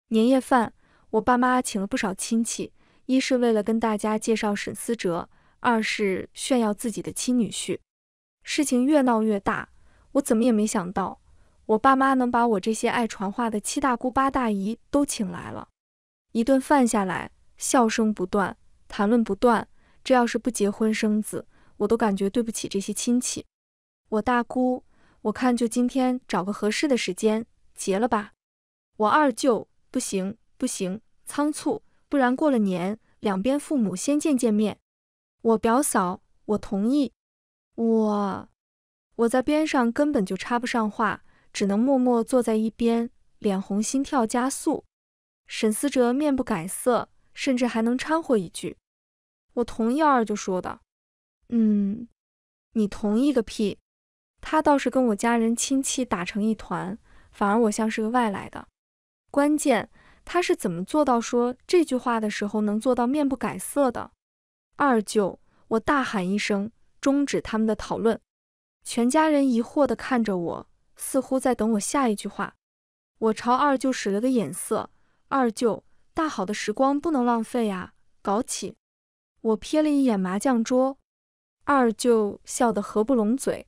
年夜饭，我爸妈请了不少亲戚，一是为了跟大家介绍沈思哲，二是炫耀自己的亲女婿。事情越闹越大，我怎么也没想到，我爸妈能把我这些爱传话的七大姑八大姨都请来了。一顿饭下来，笑声不断，谈论不断。这要是不结婚生子，我都感觉对不起这些亲戚。我大姑，我看就今天找个合适的时间结了吧。我二舅，不行不行，仓促，不然过了年，两边父母先见见面。我表嫂，我同意。我，我在边上根本就插不上话，只能默默坐在一边，脸红心跳加速。沈思哲面不改色，甚至还能掺和一句：“我同意二舅说的。”嗯，你同意个屁！他倒是跟我家人亲戚打成一团，反而我像是个外来的。关键他是怎么做到说这句话的时候能做到面不改色的？二舅，我大喊一声。终止他们的讨论，全家人疑惑的看着我，似乎在等我下一句话。我朝二舅使了个眼色，二舅大好的时光不能浪费啊，搞起！我瞥了一眼麻将桌，二舅笑得合不拢嘴。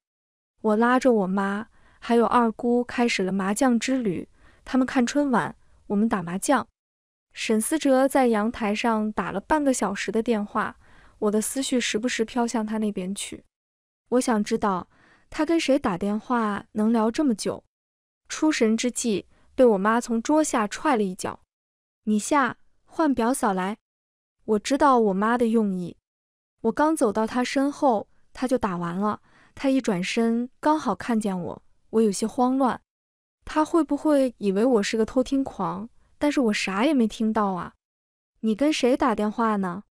我拉着我妈还有二姑开始了麻将之旅，他们看春晚，我们打麻将。沈思哲在阳台上打了半个小时的电话。我的思绪时不时飘向他那边去，我想知道他跟谁打电话能聊这么久。出神之际，被我妈从桌下踹了一脚。你下，换表嫂来。我知道我妈的用意。我刚走到她身后，她就打完了。她一转身，刚好看见我，我有些慌乱。她会不会以为我是个偷听狂？但是我啥也没听到啊。你跟谁打电话呢？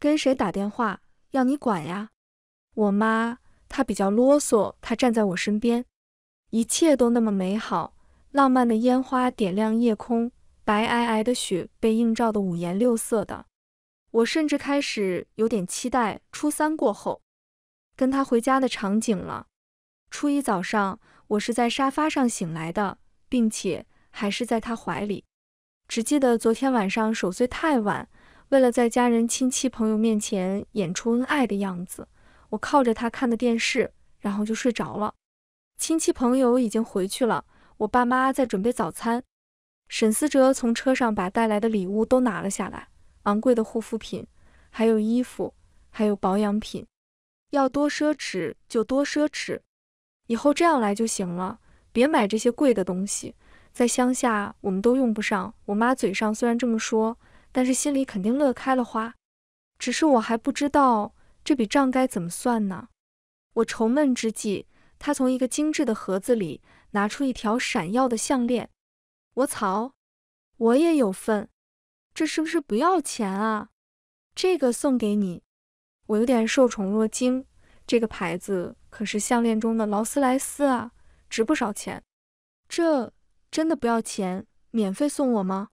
跟谁打电话要你管呀？我妈，她比较啰嗦。她站在我身边，一切都那么美好，浪漫的烟花点亮夜空，白皑皑的雪被映照的五颜六色的。我甚至开始有点期待初三过后跟他回家的场景了。初一早上，我是在沙发上醒来的，并且还是在他怀里。只记得昨天晚上守岁太晚。为了在家人、亲戚、朋友面前演出恩爱的样子，我靠着他看的电视，然后就睡着了。亲戚朋友已经回去了，我爸妈在准备早餐。沈思哲从车上把带来的礼物都拿了下来，昂贵的护肤品，还有衣服，还有保养品，要多奢侈就多奢侈。以后这样来就行了，别买这些贵的东西，在乡下我们都用不上。我妈嘴上虽然这么说。但是心里肯定乐开了花，只是我还不知道这笔账该怎么算呢。我愁闷之际，他从一个精致的盒子里拿出一条闪耀的项链。我操，我也有份，这是不是不要钱啊？这个送给你，我有点受宠若惊。这个牌子可是项链中的劳斯莱斯啊，值不少钱。这真的不要钱，免费送我吗？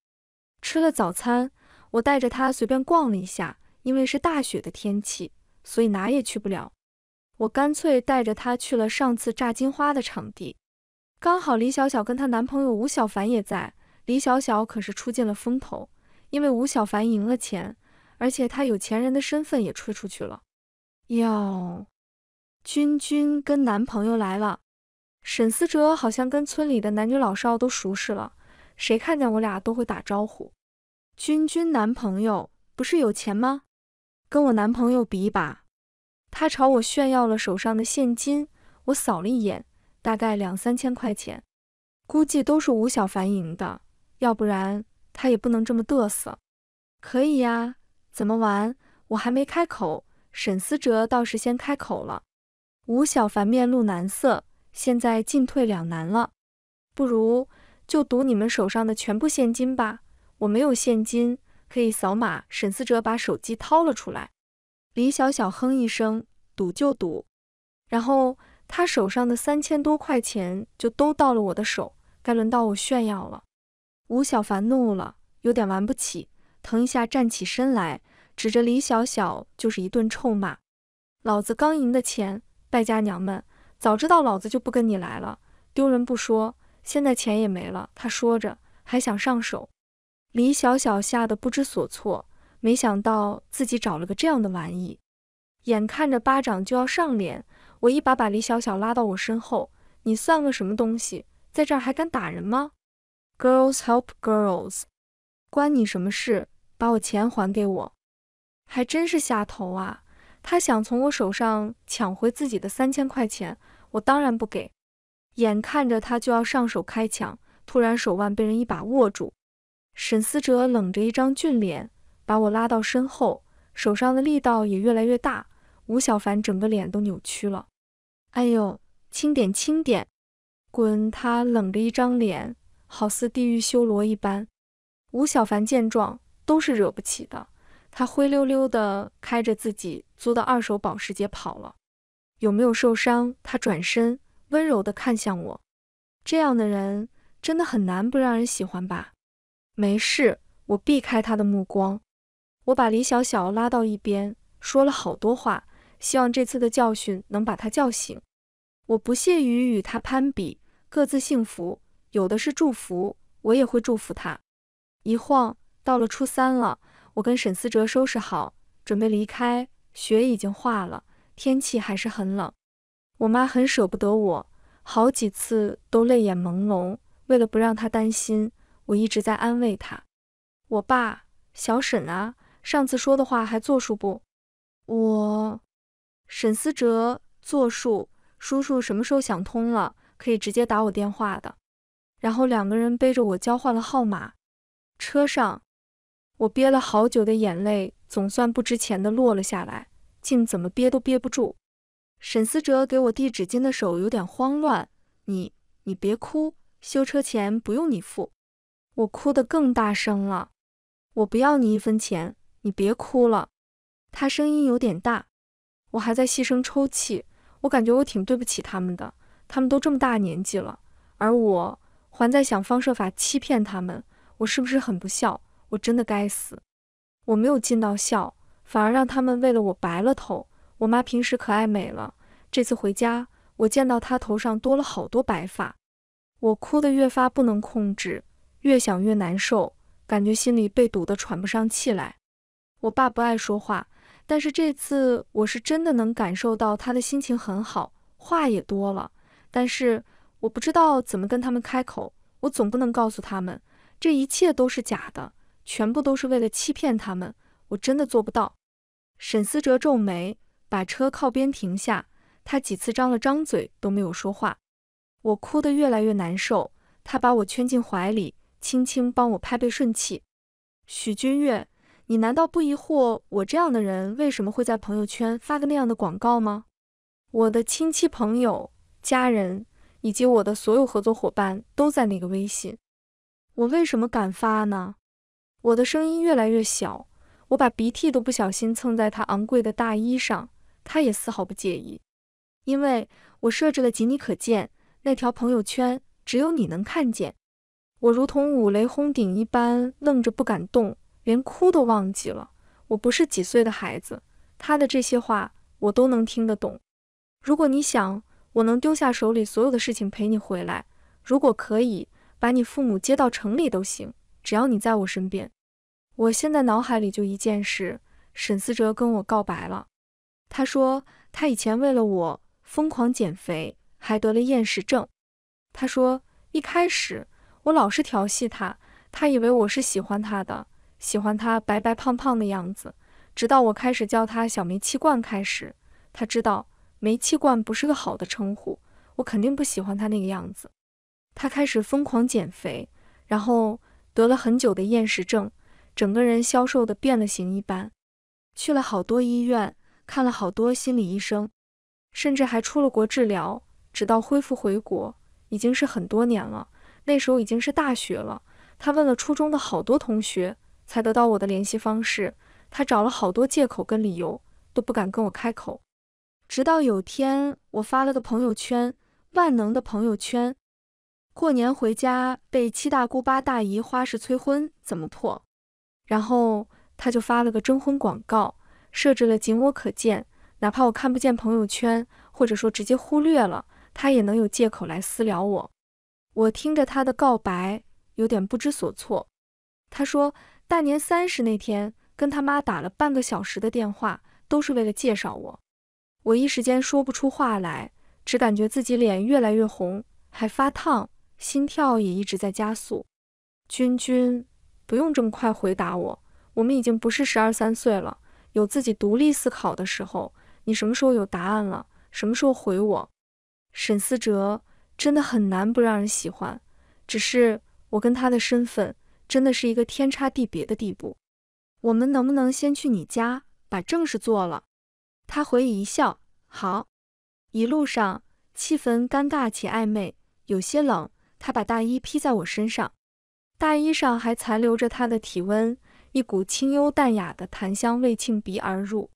吃了早餐。我带着他随便逛了一下，因为是大雪的天气，所以哪也去不了。我干脆带着他去了上次炸金花的场地，刚好李小小跟她男朋友吴小凡也在。李小小可是出尽了风头，因为吴小凡赢了钱，而且她有钱人的身份也吹出去了。哟，君君跟男朋友来了。沈思哲好像跟村里的男女老少都熟识了，谁看见我俩都会打招呼。君君男朋友不是有钱吗？跟我男朋友比一把。他朝我炫耀了手上的现金，我扫了一眼，大概两三千块钱，估计都是吴小凡赢的，要不然他也不能这么嘚瑟。可以呀，怎么玩？我还没开口，沈思哲倒是先开口了。吴小凡面露难色，现在进退两难了。不如就赌你们手上的全部现金吧。我没有现金，可以扫码。沈思哲把手机掏了出来。李小小哼一声，赌就赌，然后他手上的三千多块钱就都到了我的手，该轮到我炫耀了。吴小凡怒了，有点玩不起，腾一下站起身来，指着李小小就是一顿臭骂：“老子刚赢的钱，败家娘们，早知道老子就不跟你来了，丢人不说，现在钱也没了。”他说着，还想上手。李小小吓得不知所措，没想到自己找了个这样的玩意。眼看着巴掌就要上脸，我一把把李小小拉到我身后：“你算个什么东西，在这儿还敢打人吗？”“Girls help girls，关你什么事？把我钱还给我！”还真是下头啊！他想从我手上抢回自己的三千块钱，我当然不给。眼看着他就要上手开抢，突然手腕被人一把握住。沈思哲冷着一张俊脸，把我拉到身后，手上的力道也越来越大。吴小凡整个脸都扭曲了，哎呦，轻点，轻点，滚！他冷着一张脸，好似地狱修罗一般。吴小凡见状，都是惹不起的，他灰溜溜的开着自己租的二手保时捷跑了。有没有受伤？他转身温柔的看向我，这样的人真的很难不让人喜欢吧。没事，我避开他的目光，我把李小小拉到一边，说了好多话，希望这次的教训能把他叫醒。我不屑于与他攀比，各自幸福，有的是祝福，我也会祝福他。一晃到了初三了，我跟沈思哲收拾好，准备离开。雪已经化了，天气还是很冷。我妈很舍不得我，好几次都泪眼朦胧。为了不让她担心。我一直在安慰他，我爸，小沈啊，上次说的话还作数不？我，沈思哲，作数。叔叔什么时候想通了，可以直接打我电话的。然后两个人背着我交换了号码。车上，我憋了好久的眼泪，总算不值钱的落了下来，竟怎么憋都憋不住。沈思哲给我递纸巾的手有点慌乱，你，你别哭，修车钱不用你付。我哭得更大声了，我不要你一分钱，你别哭了。他声音有点大，我还在细声抽泣。我感觉我挺对不起他们的，他们都这么大年纪了，而我还在想方设法欺骗他们，我是不是很不孝？我真的该死，我没有尽到孝，反而让他们为了我白了头。我妈平时可爱美了，这次回家我见到她头上多了好多白发，我哭得越发不能控制。越想越难受，感觉心里被堵得喘不上气来。我爸不爱说话，但是这次我是真的能感受到他的心情很好，话也多了。但是我不知道怎么跟他们开口，我总不能告诉他们这一切都是假的，全部都是为了欺骗他们。我真的做不到。沈思哲皱眉，把车靠边停下。他几次张了张嘴都没有说话。我哭得越来越难受，他把我圈进怀里。轻轻帮我拍背顺气。许君越，你难道不疑惑我这样的人为什么会在朋友圈发个那样的广告吗？我的亲戚、朋友、家人以及我的所有合作伙伴都在那个微信，我为什么敢发呢？我的声音越来越小，我把鼻涕都不小心蹭在他昂贵的大衣上，他也丝毫不介意，因为我设置了仅你可见，那条朋友圈只有你能看见。我如同五雷轰顶一般，愣着不敢动，连哭都忘记了。我不是几岁的孩子，他的这些话我都能听得懂。如果你想，我能丢下手里所有的事情陪你回来。如果可以，把你父母接到城里都行，只要你在我身边。我现在脑海里就一件事：沈思哲跟我告白了。他说他以前为了我疯狂减肥，还得了厌食症。他说一开始。我老是调戏他，他以为我是喜欢他的，喜欢他白白胖胖的样子。直到我开始叫他“小煤气罐”开始，他知道“煤气罐”不是个好的称呼，我肯定不喜欢他那个样子。他开始疯狂减肥，然后得了很久的厌食症，整个人消瘦的变了形一般。去了好多医院，看了好多心理医生，甚至还出了国治疗，直到恢复回国，已经是很多年了。那时候已经是大学了，他问了初中的好多同学才得到我的联系方式。他找了好多借口跟理由，都不敢跟我开口。直到有天我发了个朋友圈，万能的朋友圈，过年回家被七大姑八大姨花式催婚，怎么破？然后他就发了个征婚广告，设置了仅我可见，哪怕我看不见朋友圈，或者说直接忽略了，他也能有借口来私聊我。我听着他的告白，有点不知所措。他说大年三十那天跟他妈打了半个小时的电话，都是为了介绍我。我一时间说不出话来，只感觉自己脸越来越红，还发烫，心跳也一直在加速。君君，不用这么快回答我，我们已经不是十二三岁了，有自己独立思考的时候。你什么时候有答案了，什么时候回我，沈思哲。真的很难不让人喜欢，只是我跟他的身份真的是一个天差地别的地步。我们能不能先去你家把正事做了？他回以一笑，好。一路上气氛尴尬且暧昧，有些冷。他把大衣披在我身上，大衣上还残留着他的体温，一股清幽淡雅的檀香味沁鼻而入。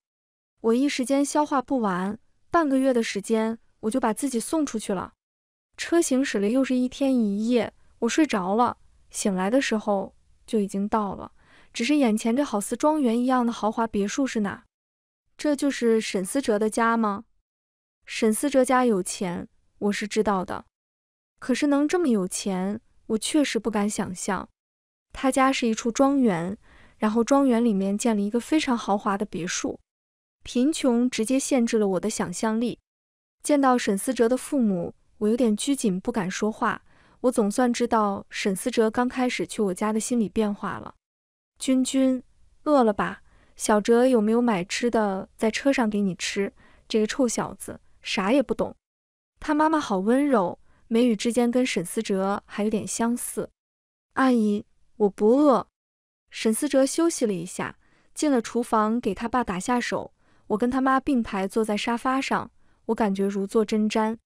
我一时间消化不完，半个月的时间我就把自己送出去了。车行驶了又是一天一夜，我睡着了，醒来的时候就已经到了。只是眼前这好似庄园一样的豪华别墅是哪？这就是沈思哲的家吗？沈思哲家有钱，我是知道的，可是能这么有钱，我确实不敢想象。他家是一处庄园，然后庄园里面建了一个非常豪华的别墅。贫穷直接限制了我的想象力。见到沈思哲的父母。我有点拘谨，不敢说话。我总算知道沈思哲刚开始去我家的心理变化了。君君，饿了吧？小哲有没有买吃的，在车上给你吃？这个臭小子，啥也不懂。他妈妈好温柔，眉宇之间跟沈思哲还有点相似。阿姨，我不饿。沈思哲休息了一下，进了厨房给他爸打下手。我跟他妈并排坐在沙发上，我感觉如坐针毡。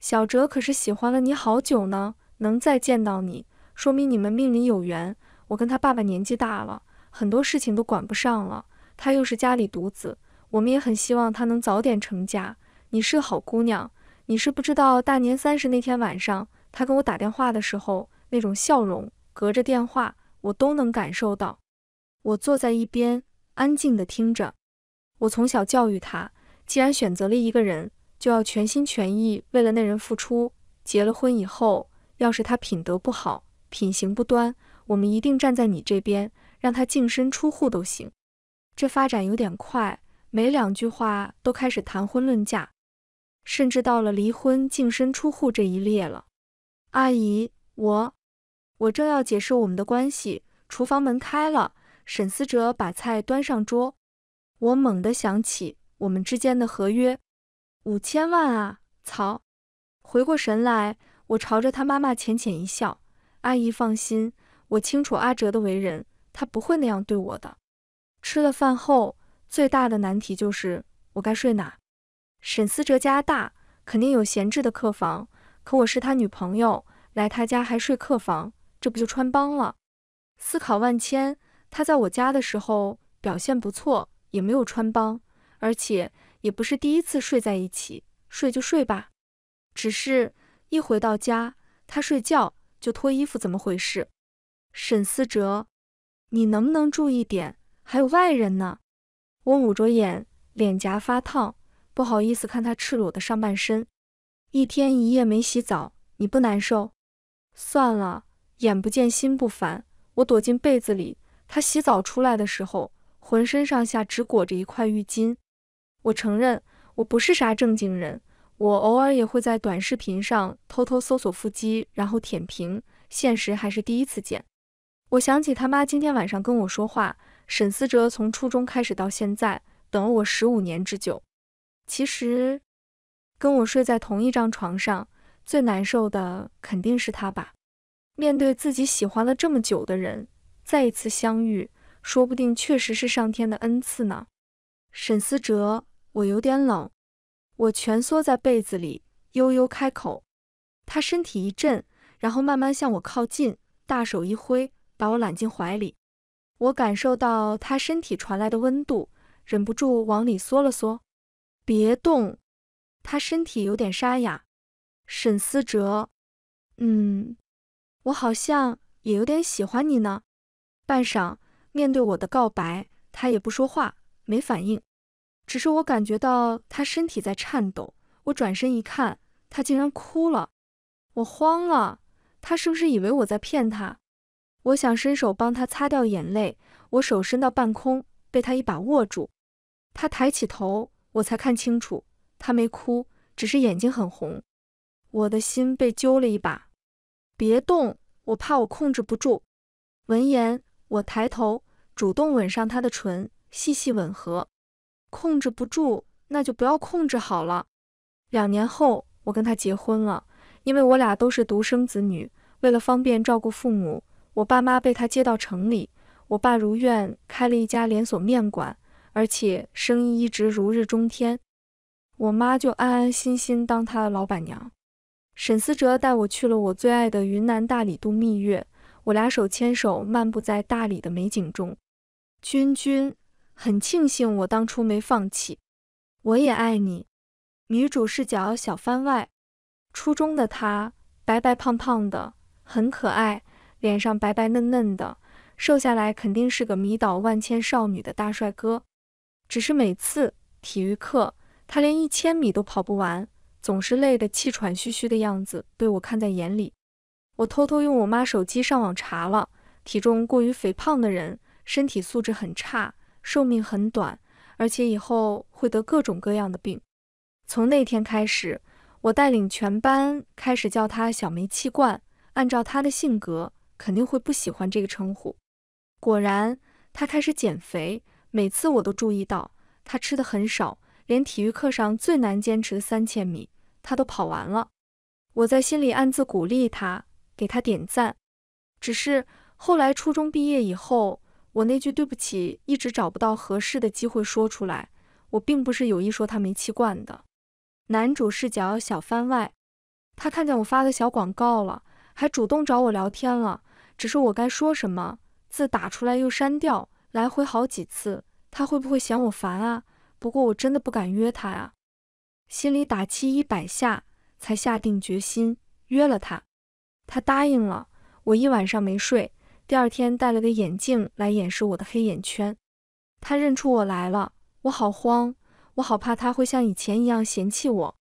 小哲可是喜欢了你好久呢，能再见到你，说明你们命里有缘。我跟他爸爸年纪大了，很多事情都管不上了。他又是家里独子，我们也很希望他能早点成家。你是个好姑娘，你是不知道，大年三十那天晚上，他跟我打电话的时候，那种笑容，隔着电话我都能感受到。我坐在一边，安静地听着。我从小教育他，既然选择了一个人。就要全心全意为了那人付出。结了婚以后，要是他品德不好、品行不端，我们一定站在你这边，让他净身出户都行。这发展有点快，每两句话都开始谈婚论嫁，甚至到了离婚净身出户这一列了。阿姨，我，我正要解释我们的关系，厨房门开了，沈思哲把菜端上桌，我猛地想起我们之间的合约。五千万啊！曹，回过神来，我朝着他妈妈浅浅一笑：“阿姨放心，我清楚阿哲的为人，他不会那样对我的。”吃了饭后，最大的难题就是我该睡哪。沈思哲家大，肯定有闲置的客房，可我是他女朋友，来他家还睡客房，这不就穿帮了？思考万千，他在我家的时候表现不错，也没有穿帮，而且。也不是第一次睡在一起，睡就睡吧。只是一回到家，他睡觉就脱衣服，怎么回事？沈思哲，你能不能注意点？还有外人呢。我捂着眼，脸颊发烫，不好意思看他赤裸的上半身。一天一夜没洗澡，你不难受？算了，眼不见心不烦。我躲进被子里，他洗澡出来的时候，浑身上下只裹着一块浴巾。我承认，我不是啥正经人，我偶尔也会在短视频上偷偷搜索腹肌，然后舔屏。现实还是第一次见。我想起他妈今天晚上跟我说话，沈思哲从初中开始到现在，等了我十五年之久。其实，跟我睡在同一张床上，最难受的肯定是他吧。面对自己喜欢了这么久的人，再一次相遇，说不定确实是上天的恩赐呢。沈思哲，我有点冷，我蜷缩在被子里，悠悠开口。他身体一震，然后慢慢向我靠近，大手一挥，把我揽进怀里。我感受到他身体传来的温度，忍不住往里缩了缩。别动，他身体有点沙哑。沈思哲，嗯，我好像也有点喜欢你呢。半晌，面对我的告白，他也不说话，没反应。只是我感觉到他身体在颤抖，我转身一看，他竟然哭了，我慌了，他是不是以为我在骗他？我想伸手帮他擦掉眼泪，我手伸到半空，被他一把握住，他抬起头，我才看清楚，他没哭，只是眼睛很红，我的心被揪了一把，别动，我怕我控制不住。闻言，我抬头，主动吻上他的唇，细细吻合。控制不住，那就不要控制好了。两年后，我跟他结婚了，因为我俩都是独生子女，为了方便照顾父母，我爸妈被他接到城里。我爸如愿开了一家连锁面馆，而且生意一直如日中天。我妈就安安心心当他的老板娘。沈思哲带我去了我最爱的云南大理度蜜月，我俩手牵手漫步在大理的美景中。君君。很庆幸我当初没放弃，我也爱你。女主视角小番外。初中的她，白白胖胖的，很可爱，脸上白白嫩嫩的，瘦下来肯定是个迷倒万千少女的大帅哥。只是每次体育课，他连一千米都跑不完，总是累得气喘吁吁的样子，被我看在眼里。我偷偷用我妈手机上网查了，体重过于肥胖的人，身体素质很差。寿命很短，而且以后会得各种各样的病。从那天开始，我带领全班开始叫他“小煤气罐”。按照他的性格，肯定会不喜欢这个称呼。果然，他开始减肥，每次我都注意到他吃的很少，连体育课上最难坚持的三千米，他都跑完了。我在心里暗自鼓励他，给他点赞。只是后来初中毕业以后。我那句对不起一直找不到合适的机会说出来，我并不是有意说他没气罐的。男主视角小番外，他看见我发的小广告了，还主动找我聊天了。只是我该说什么，字打出来又删掉，来回好几次，他会不会嫌我烦啊？不过我真的不敢约他啊，心里打气一百下，才下定决心约了他。他答应了，我一晚上没睡。第二天戴了个眼镜来掩饰我的黑眼圈，他认出我来了，我好慌，我好怕他会像以前一样嫌弃我。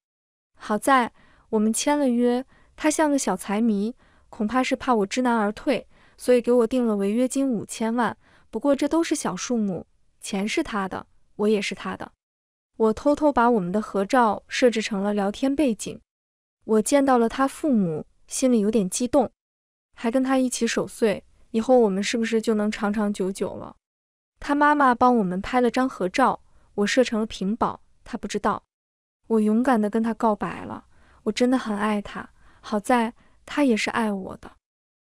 好在我们签了约，他像个小财迷，恐怕是怕我知难而退，所以给我定了违约金五千万。不过这都是小数目，钱是他的，我也是他的。我偷偷把我们的合照设置成了聊天背景。我见到了他父母，心里有点激动，还跟他一起守岁。以后我们是不是就能长长久久了？他妈妈帮我们拍了张合照，我设成了屏保，他不知道。我勇敢地跟他告白了，我真的很爱他。好在，他也是爱我的。